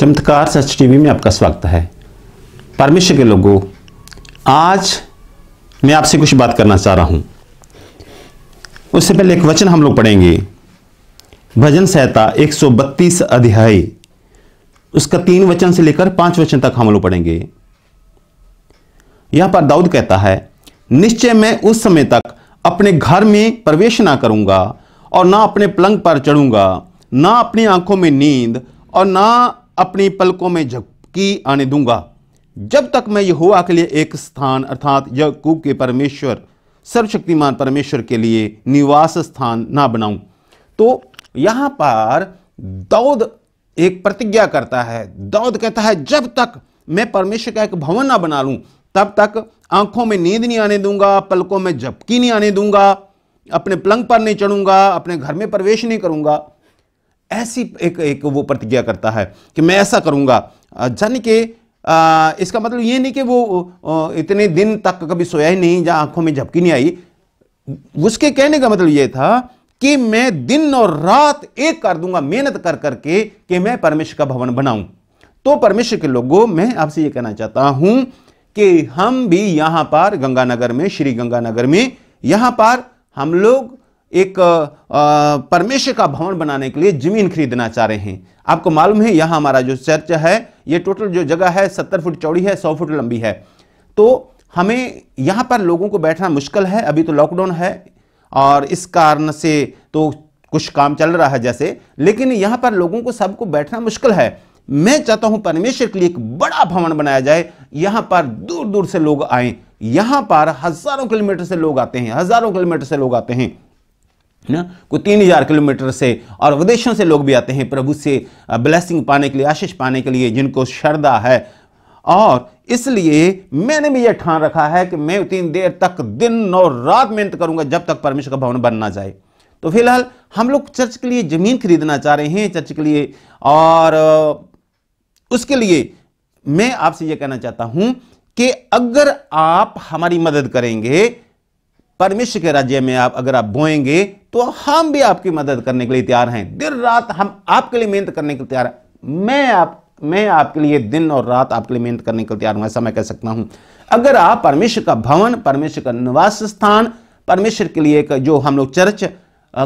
चमत्कार सच टीवी में आपका स्वागत है परमेश्वर के लोगों आज मैं आपसे कुछ बात करना चाह रहा हूं उससे पहले एक वचन हम लोग पढ़ेंगे भजन संहिता एक अध्याय उसका तीन वचन से लेकर पांच वचन तक हम लोग पढ़ेंगे यहां पर दाऊद कहता है निश्चय मैं उस समय तक अपने घर में प्रवेश ना करूंगा और ना अपने पलंग पर चढ़ूंगा ना अपनी आंखों में नींद और ना अपनी पलकों में झपकी आने दूंगा जब तक मैं यहोवा के लिए एक स्थान अर्थात यकूब के परमेश्वर सर्वशक्तिमान परमेश्वर के लिए निवास स्थान ना बनाऊं तो यहाँ पर दौद एक प्रतिज्ञा करता है दौद कहता है जब तक मैं परमेश्वर का एक भवन ना बना लूं तब तक आंखों में नींद नहीं आने दूंगा पलकों में झपकी नहीं आने दूंगा अपने पलंग पर नहीं चढ़ूंगा अपने घर में प्रवेश नहीं करूंगा ऐसी एक एक वो प्रतिज्ञा करता है कि मैं ऐसा करूंगा जन के आ, इसका मतलब ये नहीं कि वो इतने दिन तक कभी सोया ही नहीं जहाँ आंखों में झपकी नहीं आई उसके कहने का मतलब ये था कि मैं दिन और रात एक कर दूंगा मेहनत कर करके कि मैं परमेश्वर का भवन बनाऊं तो परमेश्वर के लोगों मैं आपसे ये कहना चाहता हूं कि हम भी यहां पर गंगानगर में श्री गंगानगर में यहां पर हम लोग एक परमेश्वर का भवन बनाने के लिए जमीन खरीदना चाह रहे हैं आपको मालूम है यहाँ हमारा जो चर्च है ये टोटल जो जगह है सत्तर फुट चौड़ी है सौ फुट लंबी है तो हमें यहाँ पर लोगों को बैठना मुश्किल है अभी तो लॉकडाउन है और इस कारण से तो कुछ काम चल रहा है जैसे लेकिन यहाँ पर लोगों को सबको बैठना मुश्किल है मैं चाहता हूँ परमेश्वर के लिए एक बड़ा भवन बनाया जाए यहाँ पर दूर दूर से लोग आए यहाँ पर हजारों किलोमीटर से लोग आते हैं हजारों किलोमीटर से लोग आते हैं है ना कोई तीन हजार किलोमीटर से और विदेशों से लोग भी आते हैं प्रभु से ब्लेसिंग पाने के लिए आशीष पाने के लिए जिनको श्रद्धा है और इसलिए मैंने भी यह ठान रखा है कि मैं उतनी देर तक दिन और रात मेहनत करूंगा जब तक परमेश्वर का भवन बन ना जाए तो फिलहाल हम लोग चर्च के लिए ज़मीन खरीदना चाह रहे हैं चर्च के लिए और उसके लिए मैं आपसे यह कहना चाहता हूं कि अगर आप हमारी मदद करेंगे परमेश्वर के राज्य में आप अगर आप बोएंगे तो हम भी आपकी मदद करने के लिए तैयार हैं दिन रात हम आपके लिए मेहनत करने के लिए तैयार मैं आप मैं आपके लिए दिन और रात आपके लिए मेहनत करने के लिए तैयार हूं ऐसा मैं कह सकता हूं अगर आप परमेश्वर का भवन परमेश्वर का निवास स्थान परमेश्वर के लिए जो हम लोग चर्च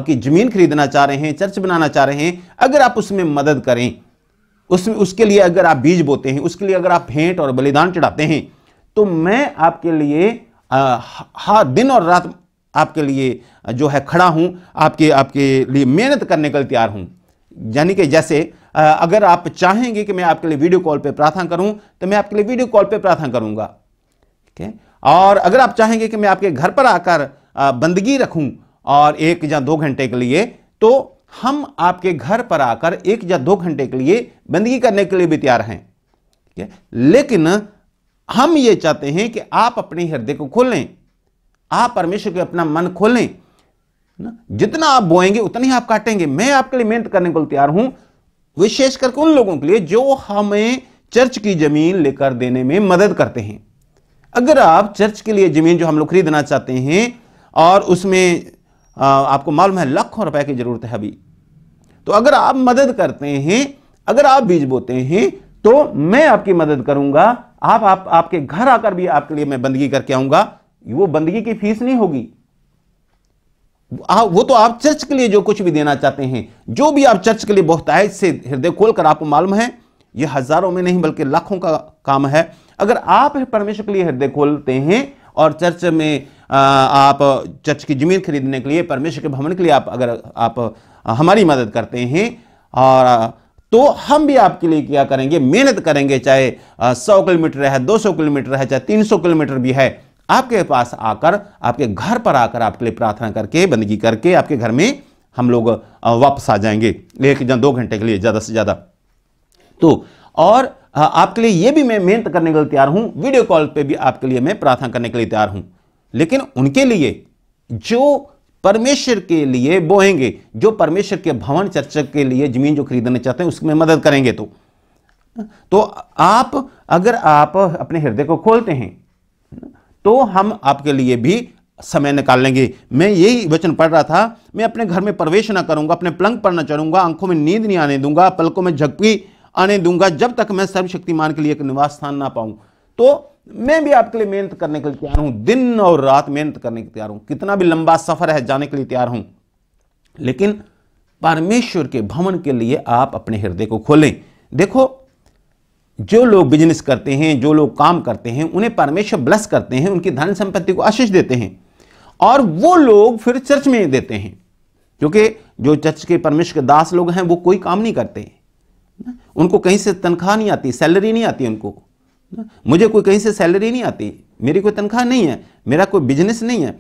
की जमीन खरीदना चाह रहे हैं चर्च बनाना चाह रहे हैं अगर आप उसमें मदद करें उसमें उसके लिए अगर आप बीज बोते हैं उसके लिए अगर आप भेंट और बलिदान चढ़ाते हैं तो मैं आपके लिए हर दिन और रात आपके लिए जो है खड़ा हूँ आपके आपके लिए मेहनत करने के लिए तैयार हूँ यानी कि जैसे अगर आप चाहेंगे कि मैं आपके लिए वीडियो कॉल पर प्रार्थना करूं तो मैं आपके लिए वीडियो कॉल पर प्रार्थना करूंगा ठीक है और अगर आप चाहेंगे कि मैं आपके घर पर आकर बंदगी रखूं और एक या दो घंटे के लिए तो हम आपके घर पर आकर एक या दो घंटे के लिए बंदगी करने के लिए भी तैयार हैं ठीक है लेकिन हम ये चाहते हैं कि आप अपने हृदय को खोलें आप परमेश्वर के अपना मन खोलें ना जितना आप बोएंगे उतना ही आप काटेंगे मैं आपके लिए मेहनत करने को तैयार हूं विशेष करके उन लोगों के लिए जो हमें चर्च की जमीन लेकर देने में मदद करते हैं अगर आप चर्च के लिए जमीन जो हम लोग खरीदना चाहते हैं और उसमें आपको मालूम है लाखों रुपए की जरूरत है अभी तो अगर आप मदद करते हैं अगर आप बीज बोते हैं तो मैं आपकी मदद करूंगा आप आप आपके घर आकर भी आपके लिए मैं बंदगी करके आऊंगा वो बंदगी की फीस नहीं होगी वो तो आप चर्च के लिए जो कुछ भी देना चाहते हैं जो भी आप चर्च के लिए आय से हृदय खोलकर आपको मालूम है ये हजारों में नहीं बल्कि लाखों का काम है अगर आप परमेश्वर के लिए हृदय खोलते हैं और चर्च में आप चर्च की जमीन खरीदने के लिए परमेश्वर के भवन के लिए आप अगर आप हमारी मदद करते हैं और तो हम भी आपके लिए क्या करेंगे मेहनत करेंगे चाहे सौ किलोमीटर है दो सौ किलोमीटर है चाहे तीन सौ किलोमीटर भी है आपके पास आकर आपके घर पर आकर आपके लिए प्रार्थना करके बंदगी करके आपके घर में हम लोग वापस आ जाएंगे एक या दो घंटे के लिए ज़्यादा से ज़्यादा तो और आपके लिए यह भी मैं मेहनत करने के लिए तैयार हूं वीडियो कॉल पे भी आपके लिए मैं प्रार्थना करने के लिए तैयार हूं लेकिन उनके लिए जो परमेश्वर के लिए बोहेंगे जो परमेश्वर के भवन चर्चा के लिए जमीन जो खरीदना चाहते हैं उसमें मदद करेंगे तो तो आप अगर आप अपने हृदय को खोलते हैं तो हम आपके लिए भी समय निकाल लेंगे मैं यही वचन पढ़ रहा था मैं अपने घर में प्रवेश ना करूंगा अपने पलंग पर ना चढ़ूंगा आंखों में नींद नहीं आने दूंगा पलकों में झपकी आने दूंगा जब तक मैं सर्वशक्तिमान के लिए एक निवास स्थान ना पाऊं तो मैं भी आपके लिए मेहनत करने के लिए तैयार हूं दिन और रात मेहनत करने के तैयार हूं कितना भी लंबा सफर है जाने के लिए तैयार हूं लेकिन परमेश्वर के भवन के लिए आप अपने हृदय को खोलें देखो जो लोग बिजनेस करते हैं जो लोग काम करते हैं उन्हें परमेश्वर ब्लस करते हैं उनकी धन संपत्ति को आशीष देते हैं और वो लोग फिर चर्च में देते हैं क्योंकि जो चर्च के परमेश्वर के दास लोग हैं वो कोई काम नहीं करते उनको कहीं से तनख्वाह नहीं आती सैलरी नहीं आती उनको मुझे कोई कहीं से सैलरी नहीं आती मेरी कोई तनख्वाह नहीं है मेरा कोई बिजनेस नहीं है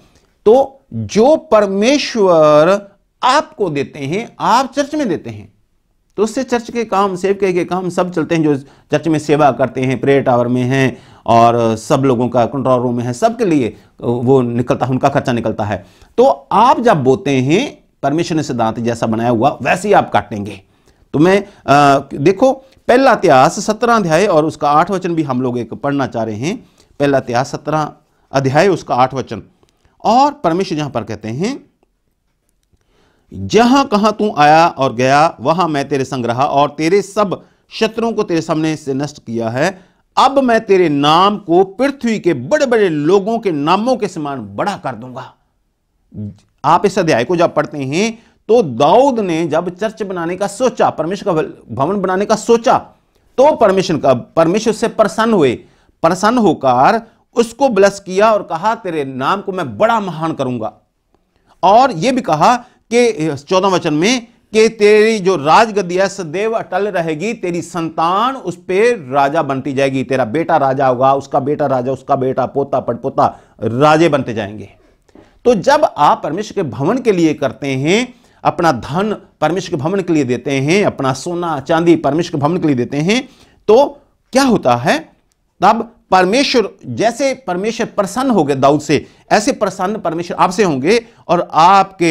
तो जो परमेश्वर आपको देते हैं आप चर्च में देते हैं तो उससे चर्च के काम सेव के काम सब चलते हैं जो चर्च में सेवा करते हैं प्रेयर टावर में हैं और सब लोगों का कंट्रोल रूम में है सबके लिए वो निकलता है उनका खर्चा निकलता है तो आप जब बोते हैं परमेश्वर ने सिद्धांत जैसा बनाया हुआ वैसे ही आप काटेंगे तो मैं आ, देखो पहला इतिहास सत्रह अध्याय और उसका आठ वचन भी हम लोग एक पढ़ना चाह रहे हैं पहला इतिहास सत्रह अध्याय उसका आठ वचन और परमेश्वर जहां पर कहते हैं जहां कहां तू आया और गया वहां मैं तेरे संग रहा और तेरे सब शत्रुओं को तेरे सामने से नष्ट किया है अब मैं तेरे नाम को पृथ्वी के बड़े बड़े लोगों के नामों के समान बड़ा कर दूंगा आप इस अध्याय को जब पढ़ते हैं तो दाऊद ने जब चर्च बनाने का सोचा परमेश्वर का भवन बनाने का सोचा तो परमेश्वर का परमेश्वर से प्रसन्न हुए प्रसन्न होकर उसको ब्लस किया और कहा तेरे नाम को मैं बड़ा महान करूंगा और यह भी कहा कि चौदह वचन में कि तेरी जो राजगद्दी है सदैव अटल रहेगी तेरी संतान उस पर राजा बनती जाएगी तेरा बेटा राजा होगा उसका बेटा राजा उसका बेटा पोता पटपोता राजे बनते जाएंगे तो जब आप परमेश्वर के भवन के लिए करते हैं अपना धन परमेश्वर के भवन के लिए देते हैं अपना सोना चांदी परमेश्वर के भवन के लिए देते हैं तो क्या होता है तब परमेश्वर जैसे परमेश्वर प्रसन्न हो गए दाऊद से ऐसे प्रसन्न परमेश्वर आपसे होंगे और आपके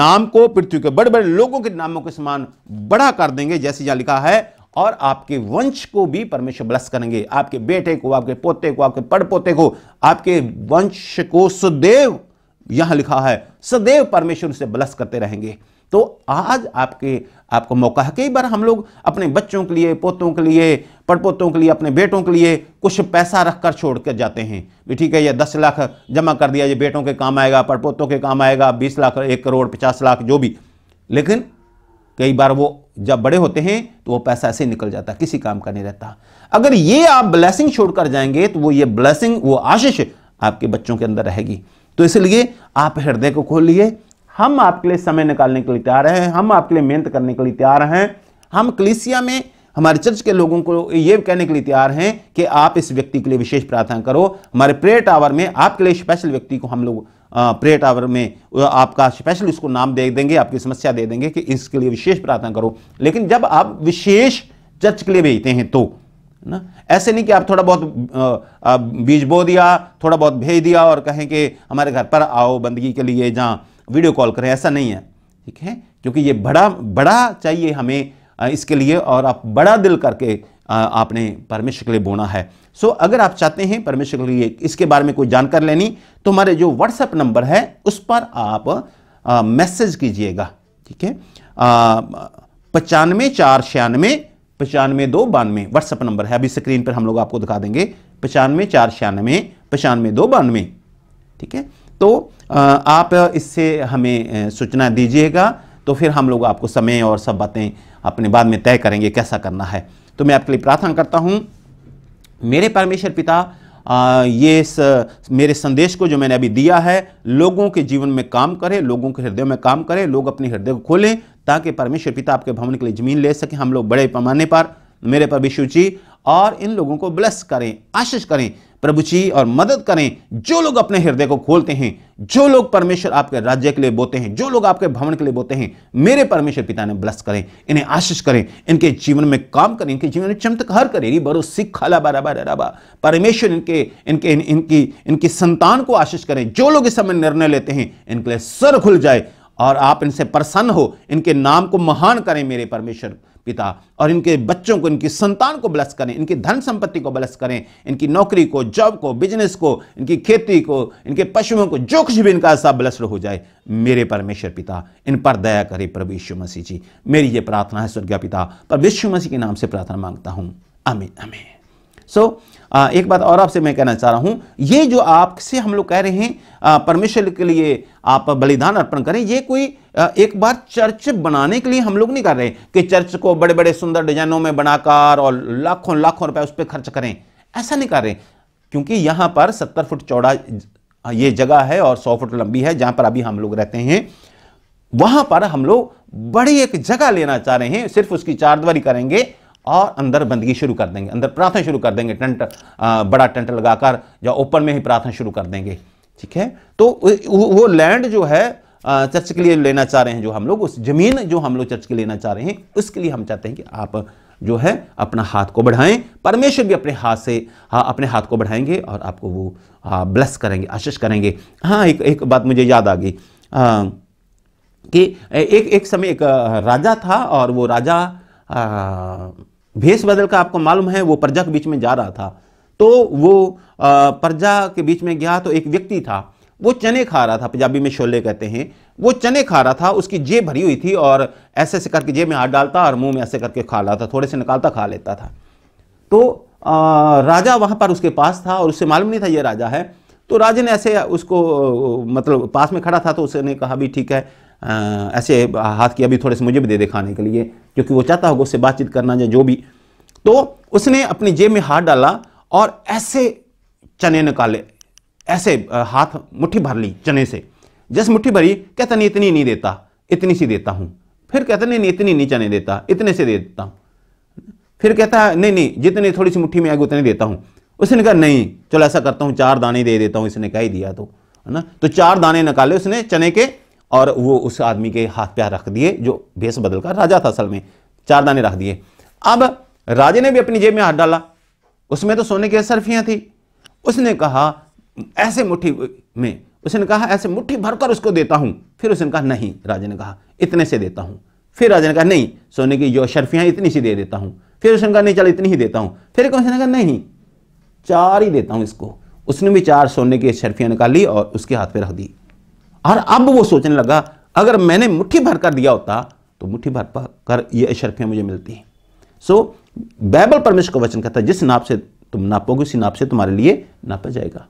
नाम को पृथ्वी के बड़े बड़े लोगों के नामों के समान बड़ा कर देंगे जैसे यहां लिखा है और आपके वंश को भी परमेश्वर ब्लस करेंगे आपके बेटे को आपके पोते को आपके पड़पोते को आपके वंश को सुदेव यहां लिखा है सदैव परमेश्वर से ब्लस करते रहेंगे तो आज आपके आपको मौका है कई बार हम लोग अपने बच्चों के लिए पोतों के लिए पड़पोतों के लिए अपने बेटों के लिए कुछ पैसा रख कर छोड़ कर जाते हैं भी ठीक है ये दस लाख जमा कर दिया ये बेटों के काम आएगा पड़पोतों के काम आएगा बीस लाख एक करोड़ पचास लाख जो भी लेकिन कई बार वो जब बड़े होते हैं तो वो पैसा ऐसे निकल जाता किसी काम का नहीं रहता अगर ये आप ब्लैसिंग कर जाएंगे तो वो ये ब्लैसिंग वो आशीष आपके बच्चों के अंदर रहेगी तो इसलिए आप हृदय को खोलिए हम आपके लिए समय निकालने के लिए तैयार हैं हम आपके लिए मेहनत करने के लिए तैयार हैं हम कलिसिया में हमारे चर्च के लोगों को ये कहने के लिए तैयार हैं कि आप इस व्यक्ति के लिए विशेष प्रार्थना करो हमारे प्रेयर टावर में आपके लिए स्पेशल व्यक्ति को हम लोग प्रेयर टावर में आपका स्पेशल उसको नाम दे देंगे आपकी समस्या दे देंगे कि इसके लिए विशेष प्रार्थना करो लेकिन जब आप विशेष चर्च के लिए भेजते हैं तो ना ऐसे नहीं कि आप थोड़ा बहुत बीज बो दिया थोड़ा बहुत भेज दिया और कहें कि हमारे घर पर आओ बंदगी के लिए जहाँ वीडियो कॉल करें ऐसा नहीं है ठीक है क्योंकि ये बड़ा बड़ा चाहिए हमें इसके लिए और आप बड़ा दिल करके आपने परमेश्वर के लिए बोना है सो अगर आप चाहते हैं परमेश्वर के लिए इसके बारे में कोई जानकारी लेनी तो हमारे जो व्हाट्सएप नंबर है उस पर आप मैसेज कीजिएगा ठीक है पचानवे चार छियानवे पचानवे दो बानवे व्हाट्सअप नंबर है अभी स्क्रीन पर हम लोग आपको दिखा देंगे पचानवे चार छियानवे पचानवे दो बानवे ठीक है तो आप इससे हमें सूचना दीजिएगा तो फिर हम लोग आपको समय और सब बातें अपने बाद में तय करेंगे कैसा करना है तो मैं आपके लिए प्रार्थना करता हूँ मेरे परमेश्वर पिता आ, ये स, मेरे संदेश को जो मैंने अभी दिया है लोगों के जीवन में काम करे लोगों के हृदय में काम करे लोग अपने हृदय को खोलें ताकि परमेश्वर पिता आपके भवन के लिए ज़मीन ले सकें हम लोग बड़े पैमाने पर मेरे पर भी जी और इन लोगों को ब्लस करें आशीष करें प्रभु जी और मदद करें जो लोग अपने हृदय को खोलते हैं जो लोग परमेश्वर आपके राज्य के लिए बोते हैं जो लोग आपके भवन के लिए बोते हैं मेरे परमेश्वर पिता ने ब्लस करें इन्हें आशीष करें इनके जीवन में काम करें इनके जीवन में चमत्कार करें बड़ो बरो सिख बारा बारा रबा परमेश्वर इनके इनके इन, इनकी इनकी संतान को आशीष करें जो लोग इस समय निर्णय लेते हैं इनके लिए सर खुल जाए और आप इनसे प्रसन्न हो इनके नाम को महान करें मेरे परमेश्वर पिता और इनके बच्चों को इनकी संतान को ब्लस करें इनकी धन संपत्ति को ब्लस करें इनकी नौकरी को जॉब को बिजनेस को इनकी खेती को इनके पशुओं को जो कुछ भी इनका सब ब्लस्ड हो जाए मेरे परमेश्वर पिता इन पर दया करे प्रभु यीशु मसीह जी मेरी ये प्रार्थना है स्वर्गीय पिता पर विश्व मसीह के नाम से प्रार्थना मांगता हूँ अमीन अमीन सो so, एक बात और आपसे मैं कहना चाह रहा हूं ये जो आपसे हम लोग कह रहे हैं परमेश्वर के लिए आप बलिदान अर्पण करें ये कोई एक बार चर्च बनाने के लिए हम लोग नहीं कर रहे कि चर्च को बड़े बड़े सुंदर डिजाइनों में बनाकर और लाखों लाखों रुपए उस पर खर्च करें ऐसा नहीं कर रहे क्योंकि यहां पर सत्तर फुट चौड़ा ये जगह है और सौ फुट लंबी है जहां पर अभी हम लोग रहते हैं वहां पर हम लोग बड़ी एक जगह लेना चाह रहे हैं सिर्फ उसकी चारदवारी करेंगे और अंदर बंदगी शुरू कर देंगे अंदर प्रार्थना शुरू कर देंगे टेंट बड़ा टेंट लगाकर या ओपन में ही प्रार्थना शुरू कर देंगे ठीक है तो वो लैंड जो है चर्च के लिए लेना चाह रहे हैं जो हम लोग उस जमीन जो हम लोग चर्च के लेना चाह रहे हैं उसके लिए हम चाहते हैं कि आप जो है अपना हाथ को बढ़ाएं परमेश्वर भी अपने हाथ से हाँ अपने हाथ को बढ़ाएंगे और आपको वो हाँ ब्लेस करेंगे आशीष करेंगे हाँ एक एक बात मुझे याद आ गई कि एक एक समय एक राजा था और वो राजा भेष बदल का आपको मालूम है वो प्रजा के बीच में जा रहा था तो वो प्रजा के बीच में गया तो एक व्यक्ति था वो चने खा रहा था पंजाबी में शोले कहते हैं वो चने खा रहा था उसकी जेब भरी हुई थी और ऐसे ऐसे करके जेब में हाथ डालता और मुंह में ऐसे करके खा रहा था थोड़े से निकालता खा लेता था तो आ, राजा वहां पर उसके पास था और उससे मालूम नहीं था ये राजा है तो ने ऐसे उसको मतलब पास में खड़ा था तो उसने कहा भी ठीक है आ, ऐसे हाथ किया भी थोड़े से मुझे भी दे दे खाने के लिए क्योंकि वो चाहता होगा उससे बातचीत करना या जो भी तो उसने अपनी जेब में हाथ डाला और ऐसे चने निकाले ऐसे हाथ मुट्ठी भर ली चने से जैसे मुट्ठी भरी कहता नहीं इतनी नहीं देता इतनी सी देता हूँ फिर कहता नहीं नहीं इतनी नहीं चने देता इतने से दे देता हूँ फिर कहता है नहीं नहीं जितनी थोड़ी सी मुट्ठी में आएगी उतनी देता हूँ उसने कहा नहीं चलो ऐसा करता हूँ चार दाने दे देता हूँ इसने कह ही दिया तो है ना तो चार दाने निकाले उसने चने के और वो उस आदमी के हाथ प्यार रख दिए जो भेस बदल कर राजा था असल में चार दाने रख दिए अब राजे ने भी अपनी जेब में हाथ डाला उसमें तो सोने की सरफियाँ थी उसने कहा ऐसे मुट्ठी में उसने कहा ऐसे मुट्ठी भरकर उसको देता हूँ फिर उसने कहा नहीं राजे ने कहा इतने से देता हूँ फिर राजा ने कहा नहीं सोने की जो शर्फियाँ इतनी सी दे देता हूँ फिर उसने कहा नहीं चल इतनी ही देता हूँ फिर उसने कहा नहीं चार ही देता हूं इसको उसने भी चार सोने की शर्फियां निकाली और उसके हाथ पे रख दी और अब वो सोचने लगा अगर मैंने मुट्ठी भर कर दिया होता तो मुट्ठी भर कर ये शर्फियां मुझे मिलती सो so, बाइबल परमेश्वर का वचन कहता है जिस नाप से तुम नापोगे उसी नाप से तुम्हारे लिए नापा जाएगा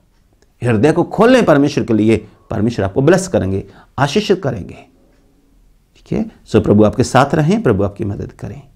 हृदय को खोलें परमेश्वर के लिए परमेश्वर आपको ब्लस करेंगे आशीषित करेंगे ठीक है सो प्रभु आपके साथ रहें प्रभु आपकी मदद करें